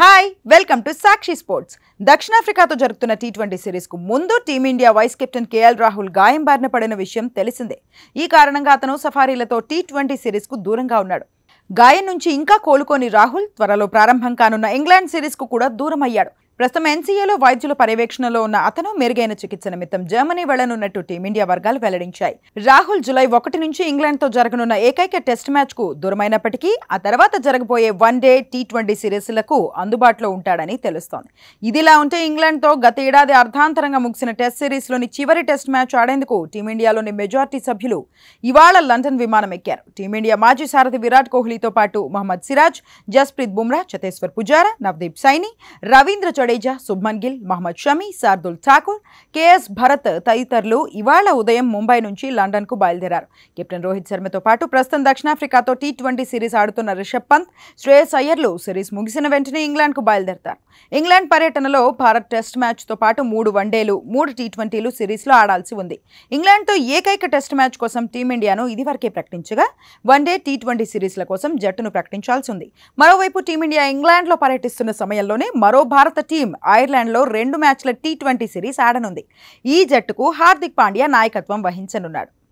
hi welcome to Sakshi sports దక్షిణాఫ్రికాతో జరుగుతున్న T twenty సిరీస్కు ముందు team India vice captain K L Rahul గాయం బారిన పడిన విషయం తెలిసిందే ఈ కారణంగా అతను సఫారీలతో టీ ట్వంటీ సిరీస్కు దూరంగా ఉన్నాడు గాయం నుంచి ఇంకా కోలుకోని రాహుల్ త్వరలో ప్రారంభం కానున్న ఇంగ్లాండ్ సిరీస్కు కూడా దూరం అయ్యాడు ప్రస్తుతం ఎన్సీఏలో వైద్యుల పర్యవేక్షణలో ఉన్న అతను మెరుగైన చికిత్స నిమిత్తం జర్మనీ వెళ్లనున్నట్టు టీమిండియా వర్గాలు వెల్లడించాయి రాహుల్ జులై ఒకటి నుంచి ఇంగ్లాండ్తో జరగనున్న ఏకైక టెస్ట్ మ్యాచ్ కు దూరమైనప్పటికీ ఆ తర్వాత జరగబోయే వన్ డే టీ ట్వంటీ సిరీస్లకు అందుబాటులో ఉంటాడని తెలుస్తోంది ఇదిలా ఉంటే ఇంగ్లాండ్తో గత ఏడాది అర్ధాంతరంగా ముగిసిన టెస్ట్ సిరీస్లోని చివరి టెస్ట్ మ్యాచ్ ఆడేందుకు టీమిండియాలోని మెజార్టీ సభ్యులు ఇవాళ లండన్ విమానం ఎక్కారు టీమిండియా మాజీ సారథి విరాట్ కోహ్లీతో పాటు మహమ్మద్ సిరాజ్ జస్ప్రీత్ బుమ్రా చతేశ్వర్ పుజారా నవదీప్ సైని రవీంద్ర జడే జడేజా శుభ్మన్ గిల్ మహమ్మద్ షమీ శార్దుల్ ఠాకూర్ కేఎస్ భరత్ తదితరులు ఇవాళ ఉదయం ముంబై నుంచి లండన్ కు బయలుదేరారు కెప్టెన్ రోహిత్ శర్మతో పాటు ప్రస్తుతం దక్షిణాఫ్రికాతో టీ ట్వంటీ సిరీస్ ఆడుతున్న రిషబ్ పంత్ శ్రేయస్ అయ్యర్లు సిరీస్ ముగిసిన వెంటనే ఇంగ్లాండ్ కు బయలుదేరతారు ఇంగ్లాండ్ పర్యటనలో భారత్ టెస్ట్ మ్యాచ్ తో పాటు మూడు వన్డేలు మూడు టీ ట్వంటీలు సిరీస్ లో ఆడాల్సి ఉంది ఇంగ్లాండ్ తో ఏకైక టెస్ట్ మ్యాచ్ కోసం టీమిండియాను ఇదివరకే ప్రకటించగా వన్డే టీ ట్వంటీ సిరీస్ల కోసం జట్టును ప్రకటించాల్సి ఉంది మరోవైపు టీమిండియా ఇంగ్లాండ్ లో పర్యటిస్తున్న సమయంలోనే మరో భారత టీ టీమ్ ఐర్లాండ్లో రెండు మ్యాచ్ల టీ ట్వంటీ సిరీస్ ఆడనుంది ఈ జట్టుకు హార్దిక్ పాండ్యా నాయకత్వం వహించనున్నాడు